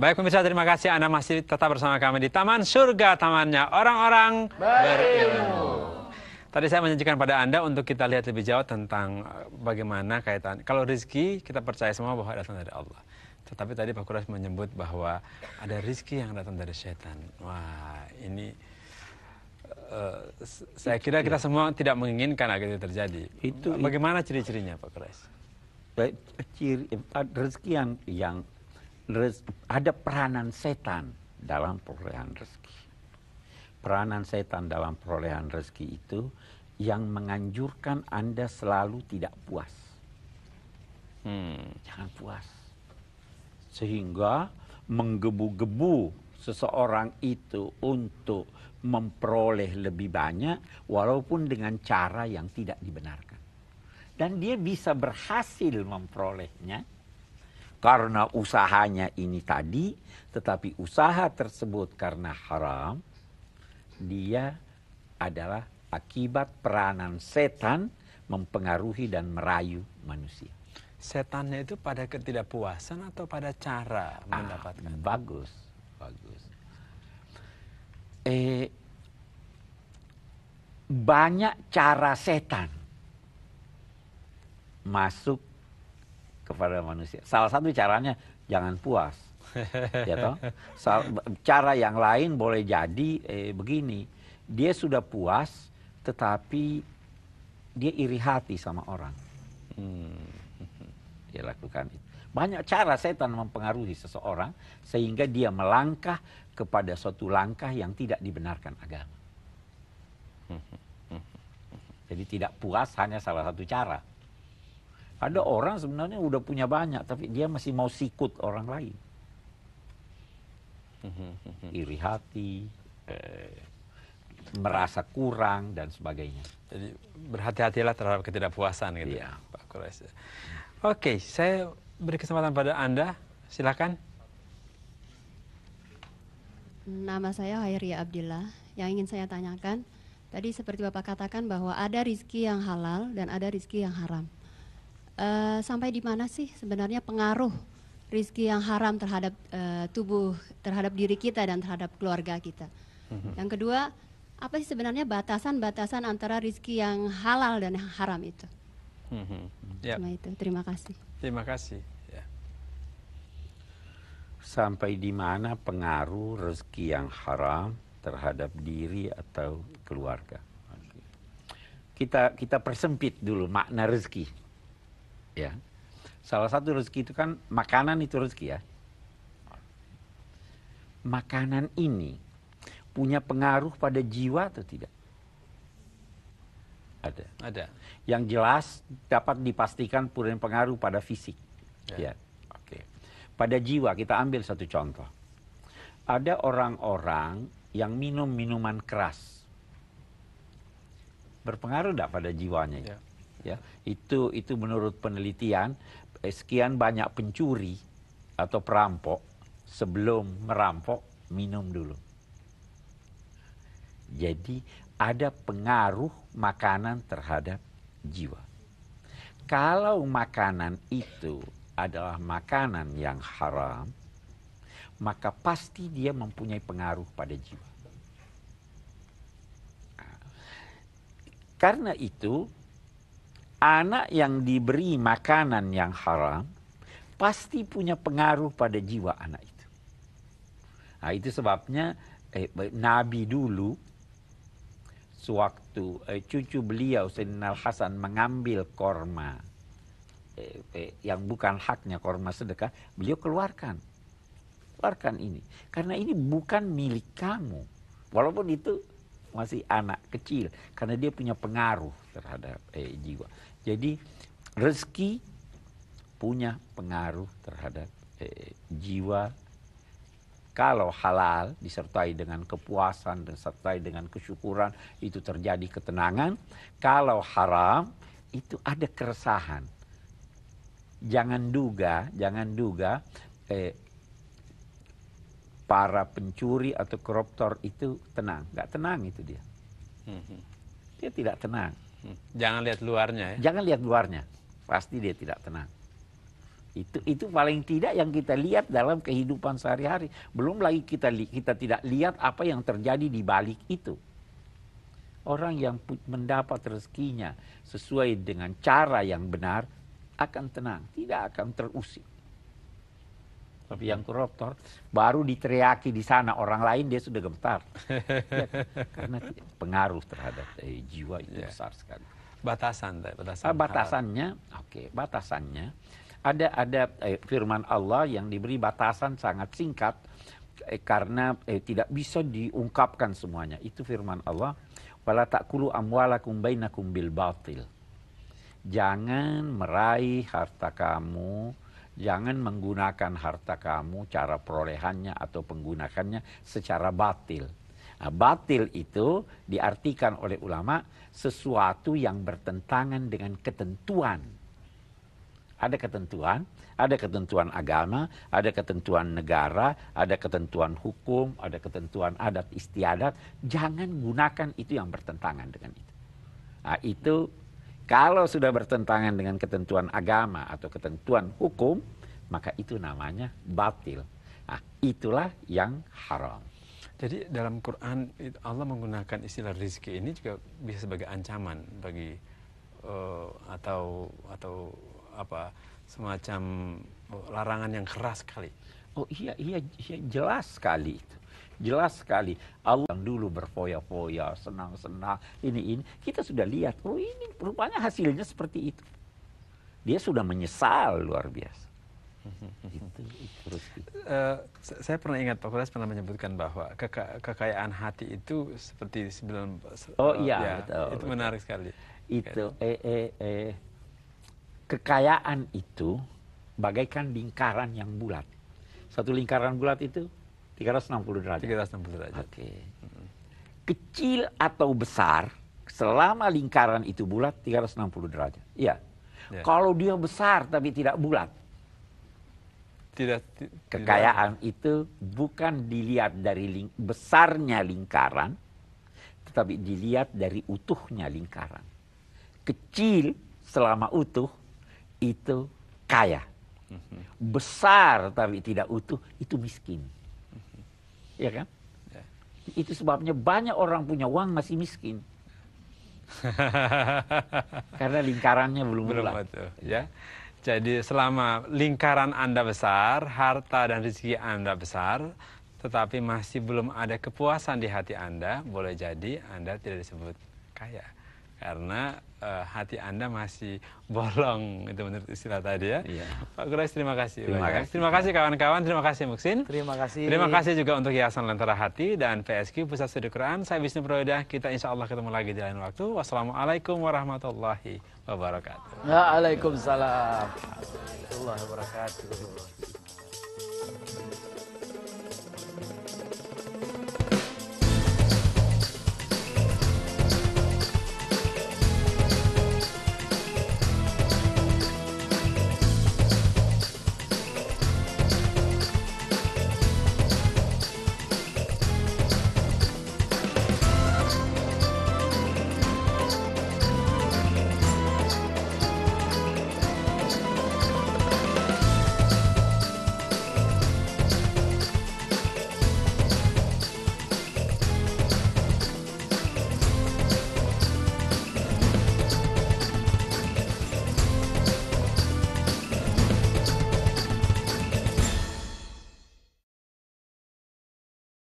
Baik pemirsa, terima kasih Anda masih tetap bersama kami di Taman Surga, tamannya orang-orang berilmu. Tadi saya menyajikan pada Anda untuk kita lihat lebih jauh tentang eh, bagaimana kaitan. Kalau rezeki, kita percaya semua bahwa datang dari Allah. Tetapi tadi Pak Kuras menyebut bahwa ada rezeki yang datang dari setan. Wah, ini uh, saya kira kita semua tidak menginginkan agar itu terjadi. Itu bagaimana ciri-cirinya Pak Kuras? Baik, ciri eh, rezeki yang yang ada peranan setan dalam perolehan rezeki. Peranan setan dalam perolehan rezeki itu yang menganjurkan Anda selalu tidak puas. Hmm. Jangan puas. Sehingga menggebu-gebu seseorang itu untuk memperoleh lebih banyak walaupun dengan cara yang tidak dibenarkan. Dan dia bisa berhasil memperolehnya karena usahanya ini tadi, tetapi usaha tersebut karena haram, dia adalah akibat peranan setan mempengaruhi dan merayu manusia. Setannya itu pada ketidakpuasan atau pada cara ah, mendapatkan? Bagus, bagus. Eh, banyak cara setan masuk kepada manusia. Salah satu caranya jangan puas. ya toh? Cara yang lain boleh jadi eh, begini, dia sudah puas tetapi dia iri hati sama orang. Hmm. Dia lakukan itu. Banyak cara setan mempengaruhi seseorang sehingga dia melangkah kepada suatu langkah yang tidak dibenarkan agama. Hmm. Jadi tidak puas hanya salah satu cara. Ada orang sebenarnya udah punya banyak, tapi dia masih mau sikut orang lain. Iri hati, eh, merasa kurang dan sebagainya. Jadi berhati-hatilah terhadap ketidakpuasan gitu ya, Pak Kures. Oke, saya beri kesempatan pada Anda. Silakan. Nama saya Hairia Abdillah. Yang ingin saya tanyakan, tadi seperti Bapak katakan bahwa ada rizki yang halal dan ada rizki yang haram. Eh, sampai di mana sih sebenarnya pengaruh rizki yang haram terhadap uh, tubuh, terhadap diri kita dan terhadap keluarga kita. Mm-hmm. Yang kedua, apa sih sebenarnya batasan-batasan antara rizki yang halal dan yang haram itu? Mm-hmm. Yep. Ya. itu. Terima kasih. Terima kasih. Ya. Sampai di mana pengaruh rezeki yang haram terhadap diri atau keluarga? Kita kita persempit dulu makna rezeki ya salah satu rezeki itu kan makanan itu rezeki ya makanan ini punya pengaruh pada jiwa atau tidak ada ada yang jelas dapat dipastikan punya pengaruh pada fisik ya, ya. oke okay. pada jiwa kita ambil satu contoh ada orang-orang yang minum minuman keras berpengaruh tidak pada jiwanya ya ya itu itu menurut penelitian eh, sekian banyak pencuri atau perampok sebelum merampok minum dulu jadi ada pengaruh makanan terhadap jiwa kalau makanan itu adalah makanan yang haram maka pasti dia mempunyai pengaruh pada jiwa nah, karena itu anak yang diberi makanan yang haram pasti punya pengaruh pada jiwa anak itu. Nah, itu sebabnya eh, Nabi dulu sewaktu eh, cucu beliau Sayyidina Al-Hasan mengambil korma eh, eh, yang bukan haknya korma sedekah, beliau keluarkan. Keluarkan ini. Karena ini bukan milik kamu. Walaupun itu masih anak kecil karena dia punya pengaruh terhadap eh, jiwa. Jadi rezeki punya pengaruh terhadap eh, jiwa kalau halal disertai dengan kepuasan dan disertai dengan kesyukuran itu terjadi ketenangan kalau haram itu ada keresahan jangan duga jangan duga eh, para pencuri atau koruptor itu tenang. Nggak tenang itu dia. Mhm. Dia tidak tenang. Mhm. Jangan lihat luarnya ya? Jangan lihat luarnya. Pasti dia tidak tenang. Itu itu paling tidak yang kita lihat dalam kehidupan sehari-hari. Belum lagi kita kita tidak lihat apa yang terjadi di balik itu. Orang yang mendapat rezekinya sesuai dengan cara yang benar akan tenang, tidak akan terusik tapi yang koruptor baru diteriaki di sana orang lain dia sudah gemetar karena pengaruh terhadap eh, jiwa itu yeah. besar sekali batasan batasan ah, batasannya oke okay, batasannya ada ada eh, firman Allah yang diberi batasan sangat singkat eh, karena eh, tidak bisa diungkapkan semuanya itu firman Allah wala takulu amwalakum bainakum bil batil jangan meraih harta kamu jangan menggunakan harta kamu cara perolehannya atau penggunakannya secara batil. Nah, batil itu diartikan oleh ulama sesuatu yang bertentangan dengan ketentuan. Ada ketentuan, ada ketentuan agama, ada ketentuan negara, ada ketentuan hukum, ada ketentuan adat istiadat. Jangan gunakan itu yang bertentangan dengan itu. Nah, itu kalau sudah bertentangan dengan ketentuan agama atau ketentuan hukum, maka itu namanya batil. Nah, itulah yang haram. Jadi dalam Quran Allah menggunakan istilah rizki ini juga bisa sebagai ancaman bagi uh, atau atau apa semacam larangan yang keras sekali. Oh iya iya, iya jelas sekali itu. Jelas sekali. Allah yang dulu berfoya-foya, senang-senang, ini ini. Kita sudah lihat, oh ini rupanya hasilnya seperti itu. Dia sudah menyesal luar biasa. itu, itu. Uh, saya pernah ingat Pak Kulas pernah menyebutkan bahwa keka kekayaan hati itu seperti sembilan. oh uh, iya ya, betul, itu betul. menarik sekali itu eh, eh, eh. kekayaan itu bagaikan lingkaran yang bulat satu lingkaran bulat itu 360 derajat. 360 derajat. Oke. Kecil atau besar, selama lingkaran itu bulat 360 derajat. Iya. Yeah. Kalau dia besar tapi tidak bulat. Tidak kekayaan itu bukan dilihat dari ling besarnya lingkaran, tetapi dilihat dari utuhnya lingkaran. Kecil selama utuh itu kaya. Mhm. Besar tapi tidak utuh itu miskin ya kan? Ya. Itu sebabnya banyak orang punya uang masih miskin. Karena lingkarannya belum, belum bulat. Betul, ya. Jadi selama lingkaran Anda besar, harta dan rezeki Anda besar, tetapi masih belum ada kepuasan di hati Anda, boleh jadi Anda tidak disebut kaya. Karena uh, hati Anda masih bolong itu menurut istilah tadi ya. Iya. Pak kura terima kasih terima banyak. Kasih. Terima kasih kawan-kawan, terima kasih Muksin. Terima kasih. Terima kasih juga untuk Yayasan Lentera Hati dan PSQ Pusat Studi Quran. Saya Wisnu Proyedah, kita insya Allah ketemu lagi di lain waktu. Wassalamualaikum warahmatullahi wabarakatuh. Waalaikumsalam. Warahmatullahi wabarakatuh.